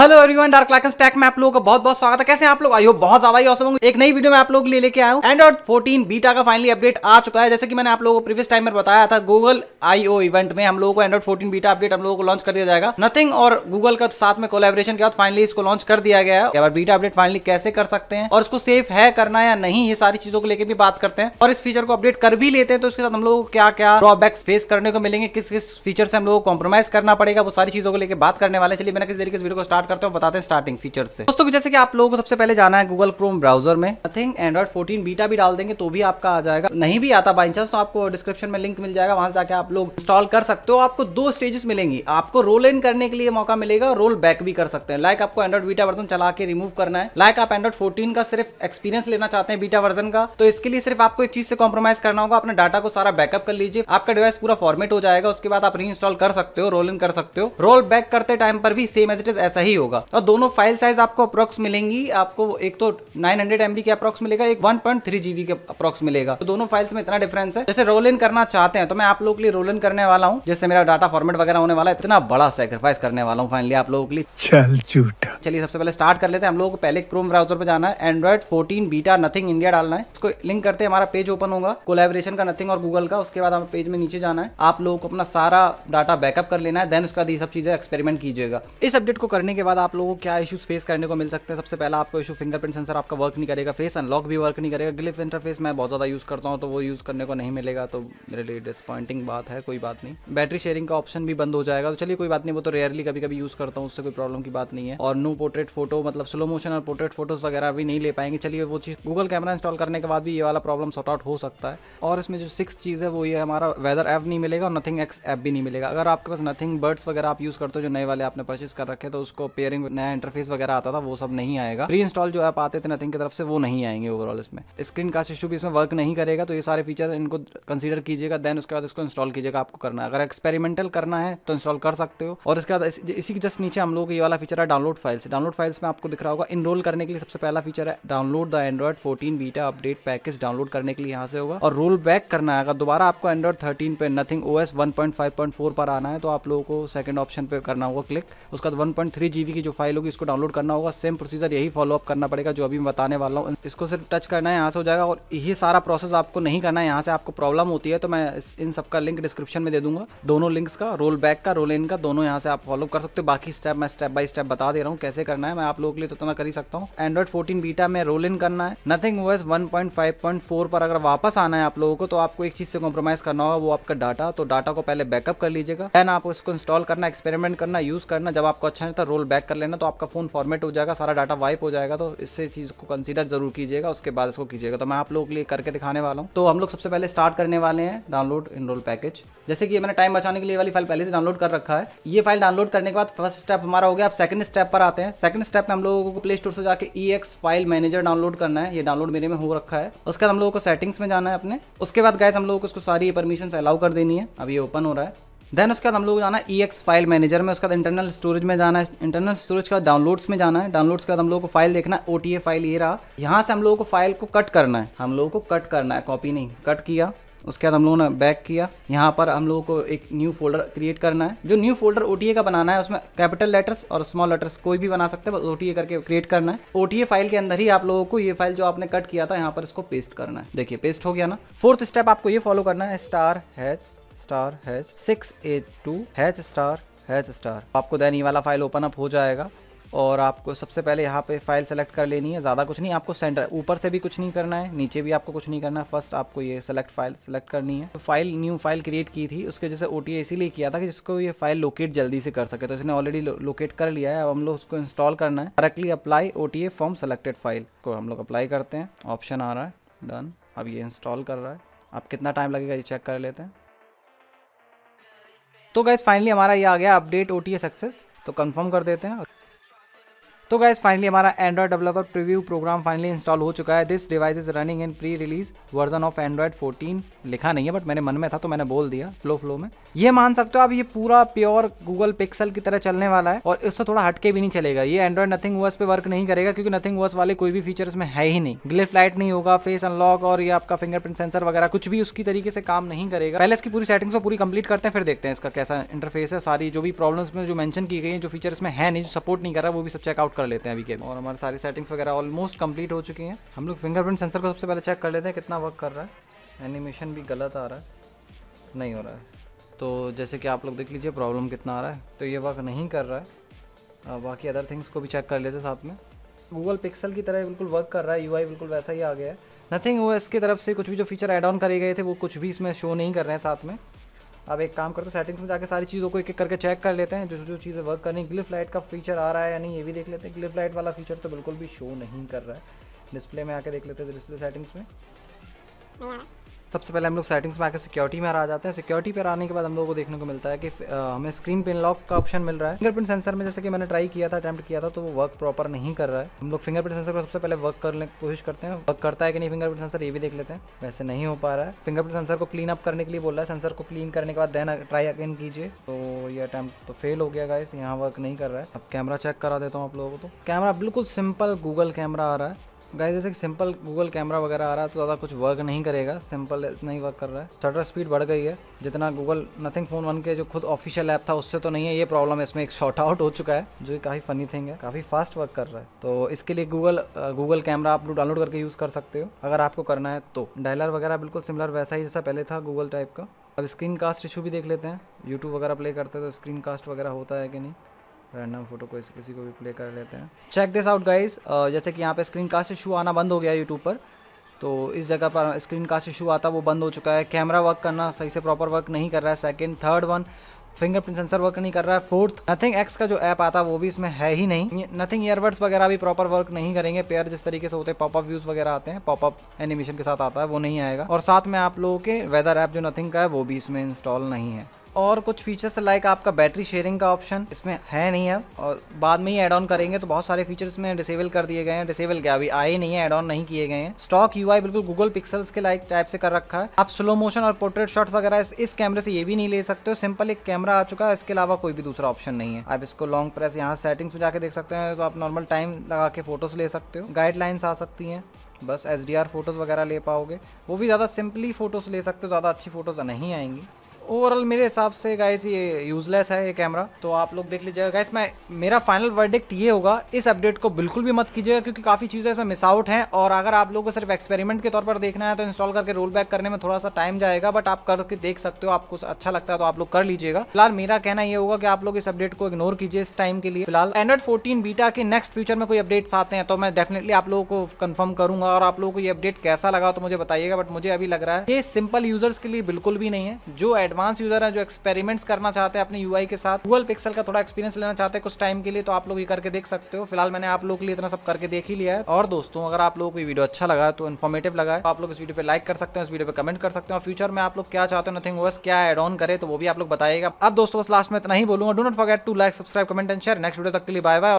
hello everyone dark like stack में आप लोगों का बहुत बहुत स्वागत है कैसे आप लोग आई हो बहुत ज्यादा ही होंगे एक नई वीडियो में आप लोग ले लेके आया हूँ एंड्रॉइड 14 बीटा का फाइनली अपडेट आ चुका है जैसे कि मैंने आप लोगों को प्रीवियस टाइम में बताया था गूगल आईओ इवेंट में हम लोगों को एंड्रॉइड फोर्टीन बीटा अपडेट हम लोगों को लॉन्च कर दिया जाएगा नथिंग और गूगल का साथ में कोलेबरेशन के बाद फाइनली इसको लॉन्च कर दिया गया है और बीटा अपडेट फाइनली कैसे कर सकते हैं और इसको सेफ है करना या नहीं ये सारी चीजों को लेकर भी बात करते हैं और इस फीचर को अपडेट कर भी लेते हैं तो उसके साथ हम लोग को क्या क्या ड्रॉबैक्स फेस करने को मिलेंगे किस किस फीचर से हम लोग को कॉम्प्रोमाइज करना पड़ेगा वो सारी चीजों को लेकर बात करने वाले चलिए मैंने किस तरीके से वीडियो को स्टार्ट करते हैं बताते हैं स्टार्टिंग फीचर से दोस्तों जैसे कि आप लोगों को सबसे पहले जाना है गूगल क्रोम ब्राउजर में I think Android fourteen beta भी डाल देंगे तो भी आपका आ जाएगा नहीं भी आता बाई चांस तो आपको डिस्क्रिप्शन में लिंक मिल जाएगा वहां जाकर आप लोग इंस्टॉल कर सकते हो आपको दो स्टेजेस मिलेंगी आपको रोल इन करने के लिए मौका मिलेगा रोल बैक भी कर सकते हैं लाइक आपको एंड्रॉइड बीटा वर्जन चला के रिमूव करना है लाइक आप एंड्रॉइड फोर्टीन का सिर्फ एक्सपीरियंस लेना चाहते हैं बीटा वर्जन का तो इसके लिए सिर्फ आपको एक चीज से कॉम्प्रोमाइज करना होगा अपने डाटा को सारा बैकअप कर लीजिए आपका डिवाइस पूरा फॉर्मेट हो जाएगा उसके बाद आप री कर सकते हो रोल इन कर सकते हो रोल बैक करते टाइम पर भी सेम एज इट इज ऐसा ही होगा और दोनों फाइल साइज आपको अप्रोक्स मिलेंगी आपको एक तो नाइन हंड्रेड एमबी के अप्रोक्स मिलेगा एक वन पॉइंट थ्री जीबी के अप्रोक्स मिलेगा तो दोनों फाइल्स में इतना डिफरेंस है जैसे रोल इन करना चाहते हैं तो मैं आप लोगों के लिए रोल इन करने वाला हूँ जैसे मेरा डाटा फॉर्मेट वगैरह होने वाला है इतना बड़ा सेक्रीफाइस करने वाला हूँ फाइनली आप लोगों के लिए चल झूठा चलिए सबसे पहले स्टार्ट कर लेते हैं हम लोग को पहले क्रोम ब्राउजर पर जाना है Android fourteen beta Nothing India डालना है इसको लिंक करते हैं हमारा पेज ओपन होगा कोलेबरेशन का नथिंग और गूगल का उसके बाद हम पेज में नीचे जाना है आप लोगों को अपना सारा डाटा बैकअप कर लेना है देन उसका सब चीजें एक्सपेरिमेंट कीजिएगा इस अपडेट को करने के के बाद आप लोगों को क्या इशूज़ फेस करने को मिल सकते हैं सबसे पहला आपको इशू फिंगरप्रिंट सेंसर आपका वर्क नहीं करेगा फेस अनलॉक भी वर्क नहीं करेगा ग्लिफ इंटरफेस मैं बहुत ज़्यादा यूज़ करता हूँ तो वो यूज़ करने को नहीं मिलेगा तो मेरे लिए डिसअपॉइंटिंग बात है कोई बात नहीं बैटरी शेयरिंग का ऑप्शन भी बंद हो जाएगा तो चलिए कोई बात नहीं वो तो रेयरली कभी कभी यूज़ करता हूँ उससे कोई प्रॉब्लम की बात नहीं है और नो पोर्ट्रेट फोटो मतलब स्लो मोशन और पोर्ट्रेट फोटोज़ वगैरह भी नहीं ले पाएंगे चलिए वो चीज़ गूगल कैमरा इंस्टॉल करने के बाद भी ये वाला प्रॉब्लम सॉर्ट आउट हो सकता है और इसमें जो सिक्स चीज़ है वो ये हमारा वेदर ऐप नहीं मिलेगा और नथिंग एक्स ऐप भी नहीं मिलेगा अगर आपके पास नथिंग बर्ड्स वगैरह आप यूज़ करते हो जो नए वाले आपने परचेज कर रखे तो उसको पेयरिंग नया इंटरफेस वगैरह आता था वो सब नहीं आएगा प्री इंस्टॉल जो ऐप आते थे नथिंग की तरफ से वो नहीं आएंगे ओवरऑल इसमें स्क्रीन कास्ट इशू भी इसमें वर्क नहीं करेगा तो ये सारे फीचर इनको कंसिडर कीजिएगा देन उसके बाद इसको इंस्टॉल कीजिएगा आपको करना है अगर एक्सपेरिमेंटल करना है तो इंस्टॉल कर सकते हो और इसके बाद इसी के जस्ट नीचे हम लोग ये वाला फीचर है डाउनलोड फाइल्स डाउनलोड फाइल्स में आपको दिख रहा होगा इनरोल करने के लिए सबसे पहला फीचर है download the Android fourteen beta update package download करने के लिए यहाँ से होगा और रोल बैक करना है अगर दोबारा आपको एंड्रॉइड थर्टीन पे नथिंग ओ एस पर आना है तो आप लोगों को सेकंड ऑप्शन पे करना होगा क्लिक उसके बाद वन पॉइंट थ्री की जो फाइल होगी इसको डाउनलोड करना होगा सेम प्रोसीजर यही फॉलोअप करना पड़ेगा जो अभी मैं बताने वाला हूँ इसको सिर्फ टच करना है यहाँ से हो जाएगा और ये सारा प्रोसेस आपको नहीं करना है यहाँ से आपको प्रॉब्लम होती है तो मैं इन सबका लिंक डिस्क्रिप्शन में दे दूंगा दोनों लिंक्स का रोल बैक का रोल इन का दोनों यहाँ से आप फॉलो कर सकते हो बाकी स्टेप मैं स्टेप बाय स्टेप बता दे रहा हूँ कैसे करना है मैं आप लोगों के लिए तो इतना कर ही सकता हूँ एंड्रॉइड फोर्टीन बीटा में रोल इन करना है नथिंग ओएस 1.5.4 पर अगर वापस आना है आप लोगों को तो आपको एक चीज से कॉम्प्रोमाइज करना होगा वो आपका डाटा तो डाटा को पहले बैकअप कर लीजिएगा देन आप उसको इंस्टॉल करना एक्सपेरिमेंट करना यूज करना जब आपको अच्छा नहीं था रोल बैक कर लेना तो आपका फ़ोन फॉर्मेट हो जाएगा सारा डाटा वाइप हो जाएगा तो इससे चीज़ को कंसीडर ज़रूर कीजिएगा उसके बाद इसको कीजिएगा तो मैं आप लोगों के लिए करके दिखाने वाला हूँ तो हम लोग सबसे पहले स्टार्ट करने वाले हैं डाउनलोड इनरोल पैकेज जैसे कि मैंने टाइम बचाने के लिए वाली फाइल पहले से डाउनलोड कर रखा है ये फाइल डाउनलोड करने के बाद फर्स्ट स्टेप हमारा हो गया आप सेकंड स्टेप पर आते हैं सेकंड स्टेप में हम लोगों को प्ले स्टोर से जाकर E X file manager download करना है ये डाउनलोड मेरे में हो रखा है उसके बाद हम लोगों को सेटिंग्स में जाना है अपने उसके बाद गाय हम लोगों को उसको सारी परमिशन अलाउ कर देनी है अब ये ओपन हो रहा है देन उसके बाद हम लोग जाना ई एक्स फाइल मैनेजर में उसके बाद इंटरनल स्टोरेज में जाना है इंटरनल स्टोरेज के बाद डाउनलोड्स में जाना है डाउनलोड्स के बाद हम लोग को फाइल देखना है ओ फाइल ये रहा यहाँ से हम लोगों को फाइल को कट करना है हम लोगों को कट करना है कॉपी नहीं कट किया उसके बाद हम लोगों ने बैक किया यहाँ पर हम लोगों को एक न्यू फोल्डर क्रिएट करना है जो न्यू फोल्डर ओ का बनाना है उसमें कैपिटल लेटर्स और स्मॉल लेटर्स कोई भी बना सकते हैं बस ओ करके क्रिएट करना है ओ फाइल के अंदर ही आप लोगों को ये फाइल जो आपने कट किया था यहाँ पर इसको पेस्ट करना है देखिए पेस्ट हो गया ना फोर्थ स्टेप आपको ये फॉलो करना है star hash star hash six eight two hash star hash star आपको देन ये वाला फाइल ओपन अप हो जाएगा और आपको सबसे पहले यहाँ पे फाइल सेलेक्ट कर लेनी है ज़्यादा कुछ नहीं आपको सेंटर ऊपर से भी कुछ नहीं करना है नीचे भी आपको कुछ नहीं करना है फर्स्ट आपको ये सेलेक्ट फाइल सेलेक्ट करनी है तो फाइल न्यू फाइल क्रिएट की थी उसके जैसे ओ टी इसीलिए किया था कि जिसको ये फाइल लोकेट जल्दी से कर सके तो इसने ऑलरेडी लोकेट कर लिया है अब हम लोग उसको इंस्टॉल करना है directly apply O T form selected file को हम लोग अप्लाई करते हैं ऑप्शन आ रहा है डन अब ये इंस्टॉल कर रहा है अब कितना टाइम लगेगा ये चेक कर लेते हैं तो गैस फाइनली हमारा ये आ गया अपडेट ओ सक्सेस तो कंफर्म कर देते हैं तो गाइज फाइनली हमारा Android developer preview program finally install हो चुका है this device is running in pre release version of Android 14 लिखा नहीं है बट मेरे मन में था तो मैंने बोल दिया फ्लो फ्लो में ये मान सकते हो आप ये पूरा प्योर गूगल पिक्सल की तरह चलने वाला है और इससे थोड़ा हटके भी नहीं चलेगा ये एंड्रॉयड नथिंग वर्स पे वर्क नहीं करेगा क्योंकि नथिंग वर्स वाले कोई भी फीचर इसमें है ही नहीं ग्लिफ लाइट नहीं होगा फेस अनलॉक और ये आपका फिंगरप्रिंट सेंसर वगैरह कुछ भी उसकी तरीके से काम नहीं करेगा पहले इसकी पूरी सेटिंग्स को पूरी कंप्लीट करते हैं फिर देखते हैं इसका कैसा इंटरफेस है सारी जो भी प्रॉब्लम्स में जो मैंशन की गई है जो फीचर इसमें है नहीं जो सपोर्ट नहीं कर रहा वो भी सब चेकआउट कर लेते हैं अभी के और हमारे सारी सेटिंग्स वगैरह ऑलमोस्ट कंप्लीट हो चुकी हैं हम लोग फिंगरप्रिंट सेंसर को सबसे पहले चेक कर लेते हैं कितना वर्क कर रहा है एनिमेशन भी गलत आ रहा है नहीं हो रहा है तो जैसे कि आप लोग देख लीजिए प्रॉब्लम कितना आ रहा है तो ये वर्क नहीं कर रहा है बाकी अदर थिंग्स को भी चेक कर लेते हैं साथ में गूगल पिक्सल की तरह बिल्कुल वर्क कर रहा है यू बिल्कुल वैसा ही आ गया है नथिंग वो इसके तरफ से कुछ भी जो फीचर एड ऑन करे गए थे वो कुछ भी इसमें शो नहीं कर रहे हैं साथ में अब एक काम करते सेटिंग्स में जाकर सारी चीज़ों को एक एक करके चेक कर लेते हैं जो जो चीज़ें वर्क करनी ग्लिफ लाइट का फीचर आ रहा है या नहीं ये भी देख लेते हैं ग्लिफ लाइट वाला फीचर तो बिल्कुल भी शो नहीं कर रहा है डिस्प्ले में आके देख लेते हैं डिस्प्ले सेटिंग्स में सबसे पहले हम लोग सेटिंग्स में आकर सिक्योरिटी में आ जाते हैं सिक्योरिटी पर आने के बाद हम लोग को देखने को मिलता है कि हमें स्क्रीन पिन लॉक का ऑप्शन मिल रहा है फिंगरप्रिंट सेंसर में जैसे कि मैंने ट्राई किया था अटैम्प्ट किया था तो वो वर्क प्रॉपर नहीं कर रहा है हम लोग फिंगरप्रिंट सेंसर को सबसे पहले वर्क करने की कोशिश करते हैं वर्क करता है कि नहीं फिंगरप्रिंट सेंसर ये भी देख लेते हैं वैसे नहीं हो पा रहा है फिंगरप्रिंट सेंसर को क्लीन अप करने के लिए बोल रहा है सेंसर को क्लीन करने के बाद देन ट्राई अगेन कीजिए तो ये अटैम्प्ट तो फेल हो गया गाइस यहाँ वर्क नहीं कर रहा है अब कैमरा चेक करा देता हूँ आप लोगों को तो कैमरा बिल्कुल सिंपल गूगल कैमरा आ रहा है गाइस जैसे सिंपल गूगल कैमरा वगैरह आ रहा है तो ज़्यादा कुछ वर्क नहीं करेगा सिंपल इतना ही वर्क कर रहा है शटर स्पीड बढ़ गई है जितना गूगल नथिंग फ़ोन वन के जो खुद ऑफिशियल ऐप था उससे तो नहीं है ये प्रॉब्लम है इसमें एक शॉर्ट आउट हो चुका है जो काफ़ी फ़नी थिंग है काफ़ी फास्ट वर्क कर रहा है तो इसके लिए गूगल गूगल कैमरा आप डाउनलोड करके यूज़ कर सकते हो अगर आपको करना है तो डायलर वगैरह बिल्कुल सिमिलर वैसा ही जैसा पहले था गूगल टाइप का अब स्क्रीन कास्ट इशू भी देख लेते हैं यूट्यूब वगैरह प्ले करते हैं तो स्क्रीन कास्ट वगैरह होता है कि नहीं रैंडम फोटो को किसी को भी प्ले कर लेते हैं चेक दिस आउट गाइज जैसे कि यहाँ पे स्क्रीन कास्ट इशू आना बंद हो गया यूट्यूब पर तो इस जगह पर स्क्रीन कास्ट इशू आता वो बंद हो चुका है कैमरा वर्क करना सही से प्रॉपर वर्क नहीं कर रहा है second third one fingerprint sensor work नहीं कर रहा है फोर्थ नथिंग एक्स का जो ऐप आता वो भी इसमें है ही नहीं नथिंग ईयरबड्स वगैरह भी प्रॉपर वर्क नहीं करेंगे पेयर जिस तरीके से होते हैं पॉपअप व्यूज वगैरह आते हैं पॉपअप एनिमेशन के साथ आता है वो नहीं आएगा और साथ में आप लोगों के वेदर ऐप जो नथिंग का है वो भी इसमें इंस्टॉल नहीं है और कुछ फीचर्स लाइक आपका बैटरी शेयरिंग का ऑप्शन इसमें है नहीं है और बाद में ही एड ऑन करेंगे तो बहुत सारे फीचर्स में डिसेबल कर दिए गए हैं डिसेबल क्या अभी आए नहीं है एड ऑन नहीं किए गए हैं स्टॉक यू बिल्कुल गूगल पिक्सल्स के लाइक टाइप से कर रखा है आप स्लो मोशन और पोर्ट्रेट शॉट वगैरह इस कैमरे से ये भी नहीं ले सकते हो सिंपल एक कैमरा आ चुका है इसके अलावा कोई भी दूसरा ऑप्शन नहीं है आप इसको लॉन्ग प्रेस यहाँ सेटिंग्स में जाकर देख सकते हैं तो आप नॉर्मल टाइम लगा के फोटोज ले सकते हो गाइडलाइंस आ सकती हैं बस एस डी आर फोटोज़ वगैरह ले पाओगे वो भी ज़्यादा सिंपली फ़ोटोज़ ले सकते हो ज़्यादा अच्छी फ़ोटोज़ नहीं आएंगी ओवरऑल मेरे हिसाब से गाइस ये यूज़लेस है ये कैमरा तो आप लोग देख लीजिएगा गाइस मैं मेरा फाइनल वर्डिक्ट ये होगा इस अपडेट को बिल्कुल भी मत कीजिएगा क्योंकि काफ़ी चीज़ें इसमें मिस आउट हैं और अगर आप लोगों को सिर्फ एक्सपेरिमेंट के तौर पर देखना है तो इंस्टॉल करके रोल बैक करने में थोड़ा सा टाइम जाएगा बट आप करके देख सकते हो आपको अच्छा लगता है तो आप लोग कर लीजिएगा फिलहाल मेरा कहना ये होगा कि आप लोग इस अपडेट को इग्नोर कीजिए इस टाइम के लिए फिलहाल एंड्रॉइड फोर्टीन बीटा के नेक्स्ट फ्यूचर में कोई अपडेट्स आते हैं तो मैं डेफिनेटली आप लोगों को कन्फर्म करूंगा और आप लोगों को ये अपडेट कैसा लगा तो मुझे बताइएगा बट मुझे अभी लग रहा है ये सिंपल यूजर्स के लिए बिल्कुल भी नहीं है जो एडवांस एडवांस यूजर है जो एक्सपेरिमेंट्स करना चाहते हैं अपने यू के साथ गूगल पिक्सल का थोड़ा एक्सपीरियंस लेना चाहते हैं कुछ टाइम के लिए तो आप लोग ये करके देख सकते हो फिलहाल मैंने आप लोग के लिए इतना सब करके देख ही लिया है और दोस्तों अगर आप लोगों को वीडियो अच्छा लगा तो इन्फॉर्मेटिव लगा है तो आप लोग इस वीडियो पर लाइक कर सकते हैं इस वीडियो पर कमेंट कर सकते हैं फ्यूचर में आप लोग क्या चाहते हो नथिंग ओएस क्या एड ऑन करे तो वो भी आप लोग बताएगा अब दोस्तों बस लास्ट में इतना ही बोलूंगा डोट not forget to like subscribe comment and share next video तक के लिए बाय बाय